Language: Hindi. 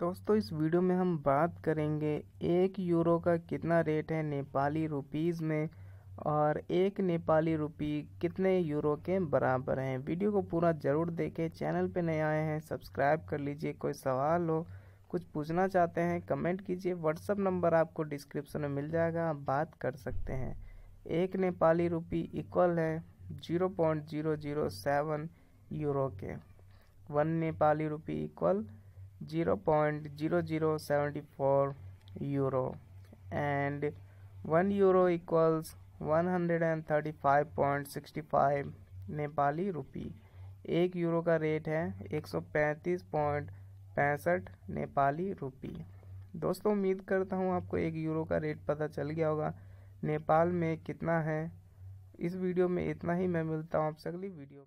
दोस्तों इस वीडियो में हम बात करेंगे एक यूरो का कितना रेट है नेपाली रुपीज़ में और एक नेपाली रुपी कितने यूरो के बराबर हैं वीडियो को पूरा ज़रूर देखें चैनल पे नए आए हैं सब्सक्राइब कर लीजिए कोई सवाल हो कुछ पूछना चाहते हैं कमेंट कीजिए व्हाट्सअप नंबर आपको डिस्क्रिप्शन में मिल जाएगा आप बात कर सकते हैं एक नेपाली रुपी इक्वल है zero point zero zero seven euro के one Nepali rupee equal zero point zero zero seventy four euro and one euro equals one hundred and thirty five point sixty five Nepali rupee एक यूरो का रेट है एक सौ पैंतीस पॉइंट पैंसठ नेपाली रुपी दोस्तों उम्मीद करता हूँ आपको एक यूरो का रेट पता चल गया होगा नेपाल में कितना है इस वीडियो में इतना ही मैं मिलता हूँ आपसे अगली वीडियो